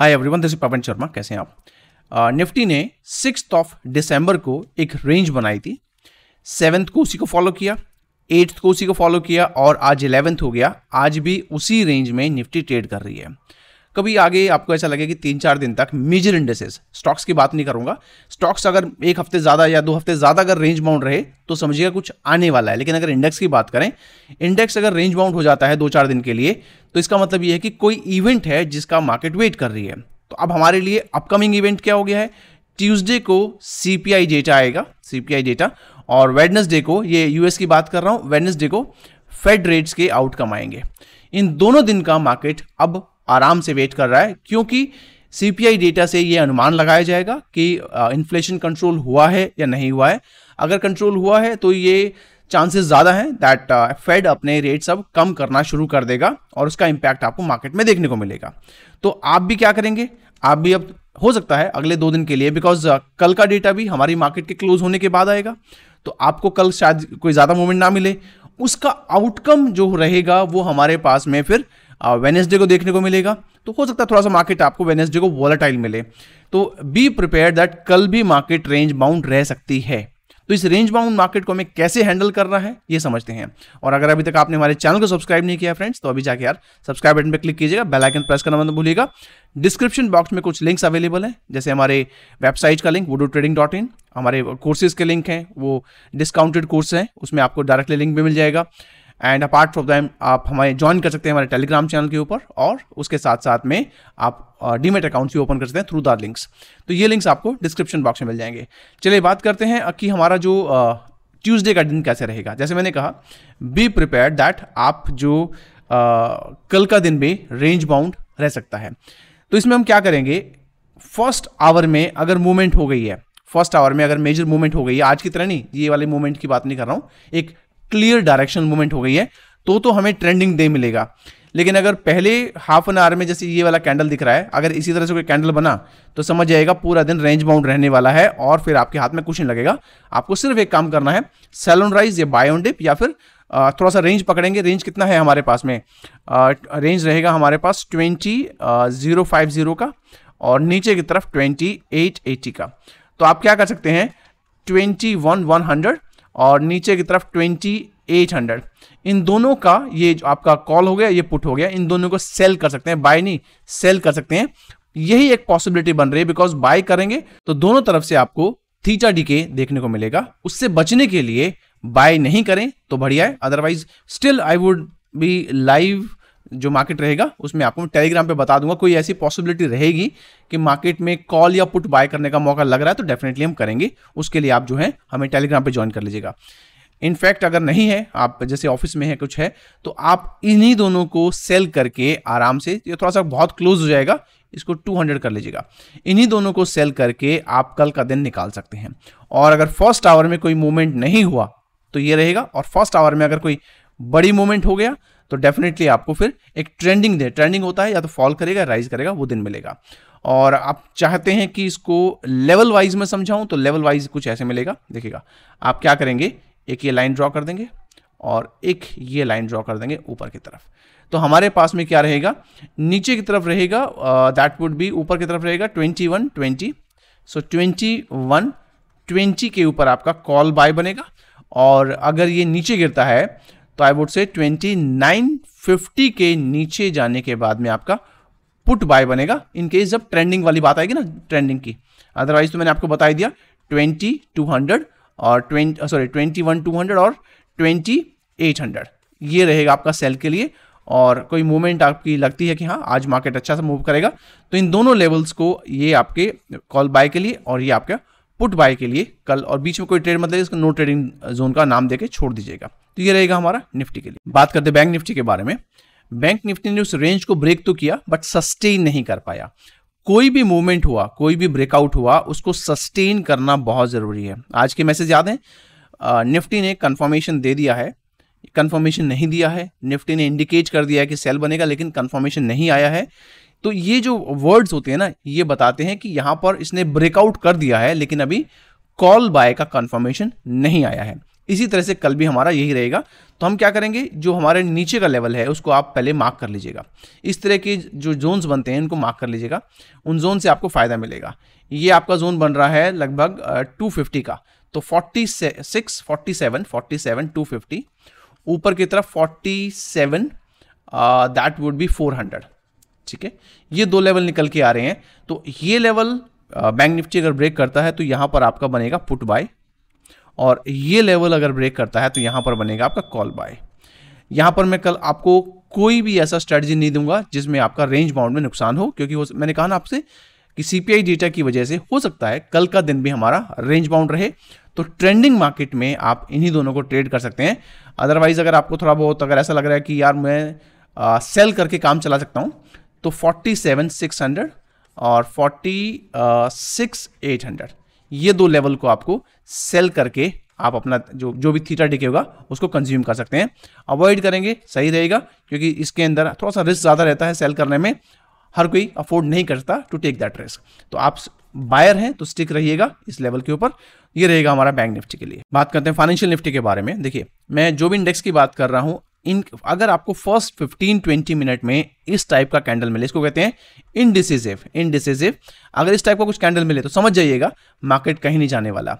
hi everyone this Pavan Sharma कैसे हैं आप निफ्टी uh, ने सिक्स ऑफ दिसंबर को एक रेंज बनाई थी सेवन्थ को उसी को फॉलो किया एट्थ को उसी को फॉलो किया और आज इलेवेंथ हो गया आज भी उसी रेंज में निफ्टी ट्रेड कर रही है कभी आगे आपको ऐसा लगे कि तीन चार दिन तक मेजर इंडेसेस स्टॉक्स की बात नहीं करूंगा स्टॉक्स अगर एक हफ्ते ज़्यादा या दो हफ्ते ज़्यादा अगर रेंज बाउंड रहे तो समझिएगा कुछ आने वाला है लेकिन अगर इंडेक्स की बात करें इंडेक्स अगर रेंज बाउंड हो जाता है दो चार दिन के लिए तो इसका मतलब यह है कि कोई इवेंट है जिसका मार्केट वेट कर रही है तो अब हमारे लिए अपकमिंग इवेंट क्या हो गया है ट्यूजडे को सीपीआई डेटा आएगा सीपीआई डेटा और वेडनेसडे को ये यूएस की बात कर रहा हूं वेडनेसडे को फेड रेट्स के आउटकम आएंगे इन दोनों दिन का मार्केट अब आराम से वेट कर रहा है क्योंकि सीपीआई डेटा से ये अनुमान लगाया जाएगा कि इन्फ्लेशन कंट्रोल हुआ है या नहीं हुआ है अगर कंट्रोल हुआ है तो ये चांसेस ज़्यादा हैं दैट फेड अपने रेट्स अब कम करना शुरू कर देगा और उसका इम्पैक्ट आपको मार्केट में देखने को मिलेगा तो आप भी क्या करेंगे आप भी अब हो सकता है अगले दो दिन के लिए बिकॉज uh, कल का डेटा भी हमारी मार्केट के क्लोज होने के बाद आएगा तो आपको कल शायद कोई ज़्यादा मूवमेंट ना मिले उसका आउटकम जो रहेगा वो हमारे पास में फिर वेनेसडे को देखने को मिलेगा तो हो सकता है थोड़ा सा मार्केट आपको वेनेसडे को वॉलेटाइल मिले तो बी प्रिपेयर दैट कल भी मार्केट रेंज बाउंड रह सकती है तो इस रेंज बाउंड मार्केट को हमें कैसे हैंडल करना है ये समझते हैं और अगर अभी तक आपने हमारे चैनल को सब्सक्राइब नहीं किया फ्रेंड्स तो अभी जाके यार सब्सक्राइब बटन पर क्लिक कीजिएगा बेल आइकन प्रेस करना मत भूलिएगा डिस्क्रिप्शन बॉक्स में कुछ लिंक्स अवेलेबल हैं जैसे हमारे वेबसाइट का लिंक वुडो ट्रेडिंग डॉट इन हमारे कोर्सेज के लिंक हैं वो डिस्काउंटेड कोर्स हैं उसमें आपको डायरेक्टली लिंक भी मिल जाएगा एंड अपार्ट फ्रॉम दैम आप हमारे ज्वाइन कर सकते हैं हमारे टेलीग्राम चैनल के ऊपर और उसके साथ साथ में आप डीमेट अकाउंट्स भी ओपन कर सकते हैं थ्रू द लिंक्स तो ये लिंक्स आपको डिस्क्रिप्शन बॉक्स में मिल जाएंगे चलिए बात करते हैं कि हमारा जो ट्यूसडे का दिन कैसे रहेगा जैसे मैंने कहा बी प्रिपेयर दैट आप जो Uh, कल का दिन भी रेंज बाउंड रह सकता है तो इसमें हम क्या करेंगे फर्स्ट आवर में अगर मूवमेंट हो गई है फर्स्ट आवर में अगर मेजर मूवमेंट हो गई है आज की तरह नहीं ये वाले मूवमेंट की बात नहीं कर रहा हूँ एक क्लियर डायरेक्शन मूवमेंट हो गई है तो तो हमें ट्रेंडिंग डे मिलेगा लेकिन अगर पहले हाफ एन आवर में जैसे ये वाला कैंडल दिख रहा है अगर इसी तरह से कोई कैंडल बना तो समझ जाएगा पूरा दिन रेंज बाउंड रहने वाला है और फिर आपके हाथ में कुछ नहीं लगेगा आपको सिर्फ एक काम करना है सैलोन राइज या बाय ऑन डिप या फिर थोड़ा सा रेंज पकड़ेंगे रेंज कितना है हमारे पास में रेंज रहेगा हमारे पास ट्वेंटी जीरो फाइव जीरो का और नीचे की तरफ ट्वेंटी एट एटी का तो आप क्या कर सकते हैं ट्वेंटी वन वन हंड्रेड और नीचे की तरफ ट्वेंटी एट हंड्रेड इन दोनों का ये जो आपका कॉल हो गया ये पुट हो गया इन दोनों को सेल कर सकते हैं बाय नहीं सेल कर सकते हैं यही एक पॉसिबिलिटी बन रही है बिकॉज बाय करेंगे तो दोनों तरफ से आपको थीचा डीके देखने को मिलेगा उससे बचने के लिए बाय नहीं करें तो बढ़िया है otherwise still I would be live जो मार्केट रहेगा उसमें आपको मैं टेलीग्राम पे बता दूंगा कोई ऐसी पॉसिबिलिटी रहेगी कि मार्केट में कॉल या पुट बाय करने का मौका लग रहा है तो डेफिनेटली हम करेंगे उसके लिए आप जो है हमें टेलीग्राम पे ज्वाइन कर लीजिएगा इनफैक्ट अगर नहीं है आप जैसे ऑफिस में है कुछ है तो आप इन्हीं दोनों को सेल करके आराम से ये थोड़ा सा बहुत क्लोज हो जाएगा इसको 200 कर लीजिएगा इन्हीं दोनों को सेल करके आप कल का दिन निकाल सकते हैं और अगर फर्स्ट आवर में कोई मूवमेंट नहीं हुआ तो ये रहेगा और फर्स्ट आवर में अगर कोई बड़ी मूवमेंट हो गया तो डेफिनेटली आपको फिर एक ट्रेंडिंग दे ट्रेंडिंग होता है या तो फॉल करेगा राइज करेगा वो दिन मिलेगा और आप चाहते हैं कि इसको लेवल वाइज में समझाऊं तो लेवल वाइज कुछ ऐसे मिलेगा देखिएगा आप क्या करेंगे एक ये लाइन ड्रॉ कर देंगे और एक ये लाइन ड्रॉ कर देंगे ऊपर की तरफ तो हमारे पास में क्या रहेगा नीचे की तरफ रहेगा दैट वुड बी ऊपर की तरफ रहेगा twenty one twenty so twenty one twenty के ऊपर आपका कॉल बाय बनेगा और अगर ये नीचे गिरता है तो आई वुड से 2950 के नीचे जाने के बाद में आपका पुट बाय बनेगा इनकेस जब ट्रेंडिंग वाली बात आएगी ना ट्रेंडिंग की अदरवाइज तो मैंने आपको बता दिया 20 और 20 सॉरी ट्वेंटी 200 और 20 ये रहेगा आपका सेल के लिए और कोई मूवमेंट आपकी लगती है कि हाँ आज मार्केट अच्छा सा मूव करेगा तो इन दोनों लेवल्स को ये आपके कॉल बाय के लिए और ये आपका पुट बाय के लिए कल और बीच में कोई ट्रेड मतलब इसको नो ट्रेडिंग जोन का नाम देके छोड़ दीजिएगा तो ये रहेगा हमारा निफ्टी के लिए बात करते बैंक निफ्टी के बारे में बैंक निफ्टी ने उस रेंज को ब्रेक तो किया बट सस्टेन नहीं कर पाया कोई भी मूवमेंट हुआ कोई भी ब्रेकआउट हुआ उसको सस्टेन करना बहुत ज़रूरी है आज के मैसेज याद हैं निफ्टी ने कन्फर्मेशन दे दिया है कन्फर्मेशन नहीं दिया है निफ्टी ने इंडिकेट कर दिया है कि सेल बनेगा लेकिन कन्फर्मेशन नहीं आया है तो ये जो वर्ड्स होते हैं ना ये बताते हैं कि यहां पर इसने ब्रेकआउट कर दिया है लेकिन अभी कॉल बाय का कन्फर्मेशन नहीं आया है इसी तरह से कल भी हमारा यही रहेगा तो हम क्या करेंगे जो हमारे नीचे का लेवल है उसको आप पहले मार्क कर लीजिएगा इस तरह के जो जोन्स बनते हैं उनको मार्क कर लीजिएगा उन जोन से आपको फ़ायदा मिलेगा ये आपका जोन बन रहा है लगभग 250 का तो 46, 47, 47, 250 ऊपर की तरफ 47 दैट वुड बी 400 ठीक है ये दो लेवल निकल के आ रहे हैं तो ये लेवल बैंक निफ्टी अगर ब्रेक करता है तो यहां पर आपका बनेगा पुट बाय और ये लेवल अगर ब्रेक करता है तो यहां पर बनेगा आपका कॉल बाय यहां पर मैं कल आपको कोई भी ऐसा स्ट्रेटजी नहीं दूंगा जिसमें आपका रेंज बाउंड में नुकसान हो क्योंकि हो, मैंने कहा ना आपसे कि सीपीआई डेटा की वजह से हो सकता है कल का दिन भी हमारा रेंज बाउंड रहे तो ट्रेंडिंग मार्केट में आप इन्हीं दोनों को ट्रेड कर सकते हैं अदरवाइज अगर आपको थोड़ा बहुत अगर ऐसा लग रहा है कि यार मैं आ, सेल करके काम चला सकता हूं तो फोर्टी सेवन सिक्स हंड्रेड और फोर्टी सिक्स एट हंड्रेड ये दो लेवल को आपको सेल करके आप अपना जो जो भी थीटा डिके होगा उसको कंज्यूम कर सकते हैं अवॉइड करेंगे सही रहेगा क्योंकि इसके अंदर थोड़ा सा रिस्क ज़्यादा रहता है सेल करने में हर कोई अफोर्ड नहीं करता टू टेक दैट रिस्क तो आप बायर हैं तो स्टिक रहिएगा इस लेवल के ऊपर ये रहेगा हमारा बैंक निफ्टी के लिए बात करते हैं फाइनेंशियल निफ्टी के बारे में देखिए मैं जो भी इंडेक्स की बात कर रहा हूँ इन अगर आपको फर्स्ट 15 20 मिनट में इस टाइप का कैंडल मिले इसको कहते हैं इनडिसिव इनडिसिव अगर इस टाइप का कुछ कैंडल मिले तो समझ जाइएगा मार्केट कहीं नहीं जाने वाला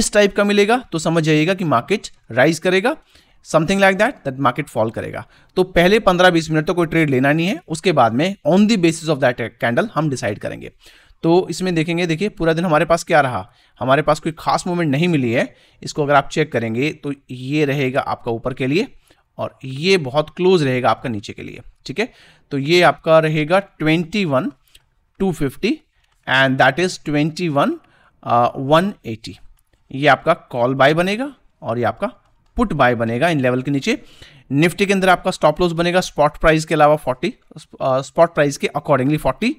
इस टाइप का मिलेगा तो समझ जाइएगा कि मार्केट राइज करेगा something like that that market fall करेगा तो पहले 15-20 मिनट तो कोई ट्रेड लेना नहीं है उसके बाद में on the basis of that candle हम डिसाइड करेंगे तो इसमें देखेंगे देखिए पूरा दिन हमारे पास क्या रहा हमारे पास कोई खास मूवमेंट नहीं मिली है इसको अगर आप चेक करेंगे तो ये रहेगा आपका ऊपर के लिए और ये बहुत क्लोज रहेगा आपका नीचे के लिए ठीक है तो ये आपका रहेगा twenty one two fifty and that is twenty one one eighty ये आपका कॉल बाय बनेगा और ये आपका पुट बाय बनेगा इन लेवल के नीचे निफ्टी के अंदर आपका स्टॉप लॉस बनेगा स्पॉट प्राइस के अलावा 40 स्पॉट प्राइस के अकॉर्डिंगली 40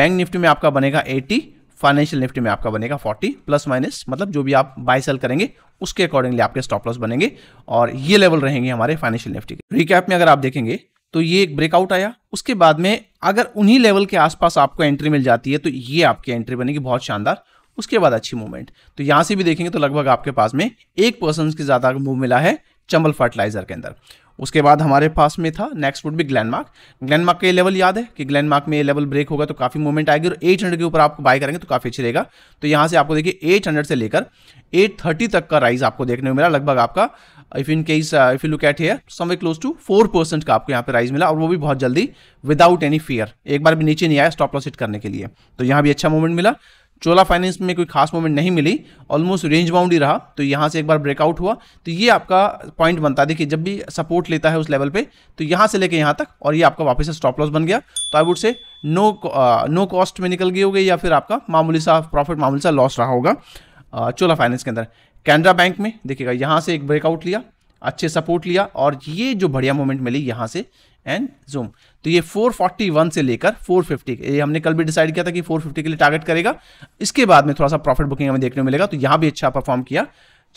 बैंक निफ्टी में आपका बनेगा एटी फाइनेंशियल निफ्टी में आपका बनेगा 40 प्लस माइनस मतलब जो भी आप बाय सेल करेंगे उसके अकॉर्डिंगली आपके स्टॉप लॉस बनेंगे और ये लेवल रहेंगे हमारे फाइनेंशियल निफ्टी के रिकैप में अगर आप देखेंगे तो ये एक ब्रेकआउट आया उसके बाद में अगर उन्हीं लेवल के आसपास आपको एंट्री मिल जाती है तो ये आपकी एंट्री बनेगी बहुत शानदार उसके बाद अच्छी मूवमेंट तो यहां से भी देखेंगे तो लगभग आपके पास में एक परसेंट से ज़्यादा मूव मिला है चंबल फर्टिलाइजर के अंदर उसके बाद हमारे पास में था नेक्स्ट वुड भी ग्लैंडमार्क ग्लैंडमार्क का ये लेवल याद है कि ग्लैंडमार्क में ये लेवल ब्रेक होगा तो काफ़ी मूवमेंट आएगी और एट हंड्रेड के ऊपर आपको बाय करेंगे तो काफ़ी अच्छी रहेगा तो यहाँ से आपको देखिए एट हंड्रेड से लेकर एट थर्टी तक का राइज आपको देखने को मिला लगभग आपका if in case if you look at here somewhere close to four percent का आपको यहाँ पे राइज मिला और वो भी बहुत जल्दी विदाउट एनी फियर एक बार भी नीचे नहीं आया स्टॉप लॉस हिट करने के लिए तो यहाँ भी अच्छा मूवमेंट मिला चोला फाइनेंस में कोई खास मोमेंट नहीं मिली ऑलमोस्ट रेंज बाउंड ही रहा तो यहाँ से एक बार ब्रेकआउट हुआ तो ये आपका पॉइंट बनता है देखिए जब भी सपोर्ट लेता है उस लेवल पे तो यहाँ से लेके यहाँ तक और ये आपका वापस से स्टॉप लॉस बन गया तो I would say no no cost में निकल गई होगी या फिर आपका मामूली सा प्रॉफिट मामूली सा लॉस रहा होगा uh, चोला फाइनेंस के अंदर कैनरा बैंक में देखिएगा यहाँ से एक ब्रेकआउट लिया अच्छे सपोर्ट लिया और ये जो बढ़िया मोमेंट मिली यहाँ से एंड जूम तो ये 441 से लेकर 450 ये हमने कल भी डिसाइड किया था कि 450 के लिए टारगेट करेगा इसके बाद में थोड़ा सा प्रॉफिट बुकिंग हमें देखने को मिलेगा तो यहाँ भी अच्छा परफॉर्म किया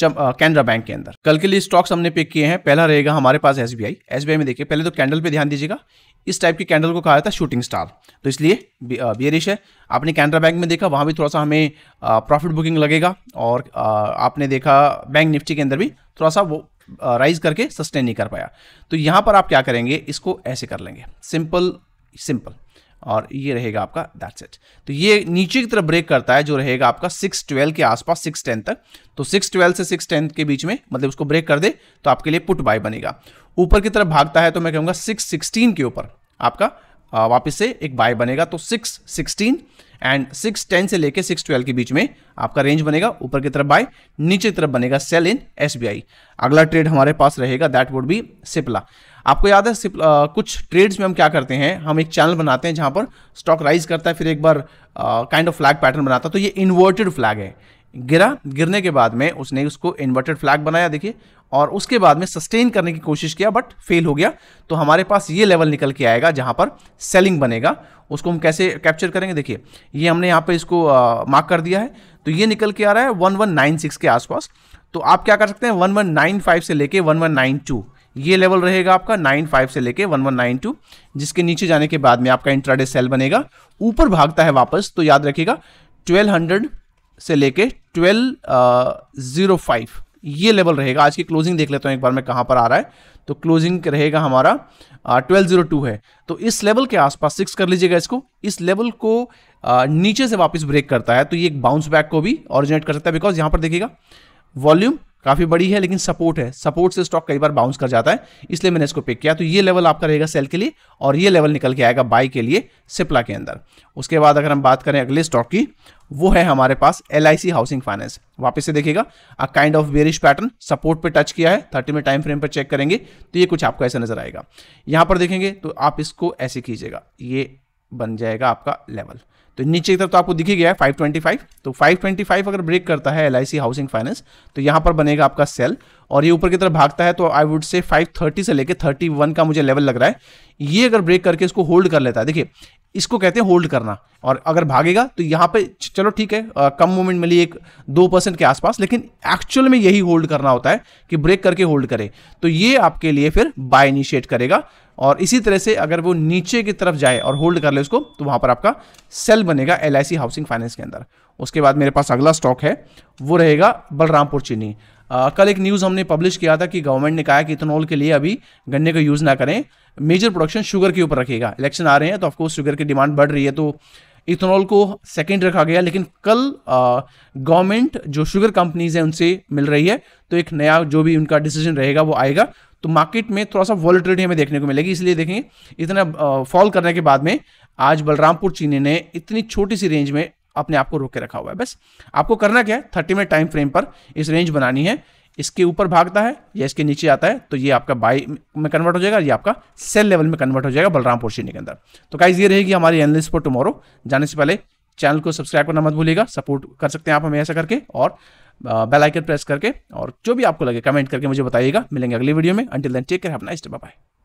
कैनरा बैंक के अंदर कल के लिए स्टॉक्स हमने पिक किए हैं पहला रहेगा हमारे पास एस बी में देखिए पहले तो कैंडल पर ध्यान दीजिएगा इस टाइप के कैंडल को कहा जाता है शूटिंग स्टार तो इसलिए बियरिश है आपने कैनरा बैंक में देखा वहाँ भी थोड़ा सा हमें प्रॉफिट बुकिंग लगेगा और आपने देखा बैंक निफ्टी के अंदर भी थोड़ा सा वो राइज करके सस्टेन नहीं कर पाया तो यहां पर आप क्या करेंगे इसको ऐसे कर लेंगे सिंपल सिंपल और ये रहेगा आपका दैट्स इट तो ये नीचे की तरफ ब्रेक करता है जो रहेगा आपका सिक्स ट्वेल्व के आसपास सिक्स टेन तक तो सिक्स ट्वेल्व से सिक्स टेन के बीच में मतलब उसको ब्रेक कर दे तो आपके लिए पुट बाय बनेगा ऊपर की तरफ भागता है तो मैं कहूंगा सिक्स सिक्सटीन के ऊपर आपका वापस से एक बाय बनेगा तो six sixteen and six ten से लेकर सिक्स ट्वेल्व के बीच में आपका रेंज बनेगा ऊपर की तरफ बाय नीचे की तरफ बनेगा सेल इन एस अगला ट्रेड हमारे पास रहेगा दैट वुड बी सिप्ला आपको याद है आ, कुछ ट्रेड्स में हम क्या करते हैं हम एक चैनल बनाते हैं जहां पर स्टॉक राइज करता है फिर एक बार काइंड ऑफ फ्लैग पैटर्न बनाता है तो ये इन्वर्टेड फ्लैग है गिरा गिरने के बाद में उसने उसको इन्वर्टेड फ्लैग बनाया देखिए और उसके बाद में सस्टेन करने की कोशिश किया बट फेल हो गया तो हमारे पास ये लेवल निकल के आएगा जहाँ पर सेलिंग बनेगा उसको हम कैसे कैप्चर करेंगे देखिए ये हमने यहाँ पे इसको मार्क कर दिया है तो ये निकल के आ रहा है 1196 के आसपास तो आप क्या कर सकते हैं 1195 से लेके 1192 ये लेवल रहेगा आपका 95 से लेके 1192 जिसके नीचे जाने के बाद में आपका इंट्राडे सेल बनेगा ऊपर भागता है वापस तो याद रखिएगा हंड्रेड से लेके ट्वेल्व ज़ीरो फाइव ये लेवल रहेगा आज की क्लोजिंग देख लेता हूँ एक बार मैं कहाँ पर आ रहा है तो क्लोजिंग रहेगा हमारा ट्वेल्व जीरो टू है तो इस लेवल के आसपास सिक्स कर लीजिएगा इसको इस लेवल को आ, नीचे से वापस ब्रेक करता है तो ये एक बाउंस बैक को भी ऑरिजिनेट कर सकता है बिकॉज यहाँ पर देखिएगा वॉल्यूम काफ़ी बड़ी है लेकिन सपोर्ट है सपोर्ट से स्टॉक कई बार बाउंस कर जाता है इसलिए मैंने इसको पिक किया तो ये लेवल आपका रहेगा सेल के लिए और ये लेवल निकल के आएगा बाई के लिए सिप्ला के अंदर उसके बाद अगर हम बात करें अगले स्टॉक की वो है हमारे पास एल हाउसिंग फाइनेंस वापस से देखिएगा a kind of bearish pattern support पे टच किया है थर्टी में टाइम फ्रेम पर चेक करेंगे तो ये कुछ आपको ऐसा नजर आएगा यहाँ पर देखेंगे तो आप इसको ऐसे कीजिएगा ये बन जाएगा आपका लेवल तो नीचे की तरफ तो आपको दिखी गया है 525 तो 525 अगर ब्रेक करता है एल हाउसिंग फाइनेंस तो यहां पर बनेगा आपका सेल और ये ऊपर की तरफ भागता है तो आई वुड से 530 से लेके 31 का मुझे लेवल लग रहा है ये अगर ब्रेक करके इसको होल्ड कर लेता है देखिए इसको कहते हैं होल्ड करना और अगर भागेगा तो यहाँ पे चलो ठीक है आ, कम मूवमेंट मिली एक दो परसेंट के आसपास लेकिन एक्चुअल में यही होल्ड करना होता है कि ब्रेक करके होल्ड करे तो ये आपके लिए फिर बाय इनिशिएट करेगा और इसी तरह से अगर वो नीचे की तरफ जाए और होल्ड कर ले उसको तो वहां पर आपका सेल बनेगा एल हाउसिंग फाइनेंस के अंदर उसके बाद मेरे पास अगला स्टॉक है वो रहेगा बलरामपुर चीनी आ, कल एक न्यूज़ हमने पब्लिश किया था कि गवर्नमेंट ने कहा कि इथेनॉल के लिए अभी गन्ने का यूज़ ना करें मेजर प्रोडक्शन शुगर के ऊपर रखेगा इलेक्शन आ रहे हैं तो ऑफकोर्स शुगर की डिमांड बढ़ रही है तो इथेनॉल को सेकेंड रखा गया लेकिन कल गवर्नमेंट जो शुगर कंपनीज हैं उनसे मिल रही है तो एक नया जो भी उनका डिसीजन रहेगा वो आएगा तो मार्केट में थोड़ा सा वॉलिटिलिटी हमें देखने को मिलेगी इसलिए देखें इतना फॉल करने के बाद में आज बलरामपुर चीनी ने इतनी छोटी सी रेंज में अपने आप को रोक के रखा हुआ है बस आपको करना क्या है थर्टी मिनट टाइम फ्रेम पर इस रेंज बनानी है इसके ऊपर भागता है या इसके नीचे आता है तो ये आपका बाई में कन्वर्ट हो जाएगा ये आपका सेल लेवल में कन्वर्ट हो जाएगा बलरामपुर चीनी के अंदर तो काइज ये रहेगी हमारी एनलिस फॉर टुमारो जाने से पहले चैनल को सब्सक्राइब करना मत भूलिएगा सपोर्ट कर सकते हैं आप हमें ऐसा करके और बेल आइकन प्रेस करके और जो भी आपको लगे कमेंट करके मुझे बताइएगा मिलेंगे अगली वीडियो में until then take care have nice day bye